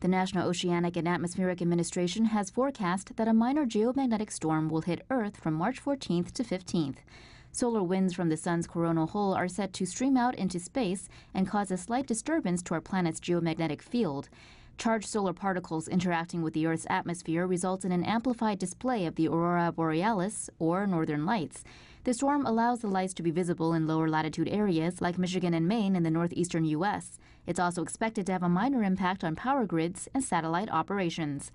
The National Oceanic and Atmospheric Administration has forecast that a minor geomagnetic storm will hit Earth from March 14th to 15th. Solar winds from the sun's coronal hole are set to stream out into space and cause a slight disturbance to our planet's geomagnetic field. Charged solar particles interacting with the Earth's atmosphere results in an amplified display of the aurora borealis, or northern lights. The storm allows the lights to be visible in lower latitude areas like Michigan and Maine in the northeastern U.S. It's also expected to have a minor impact on power grids and satellite operations.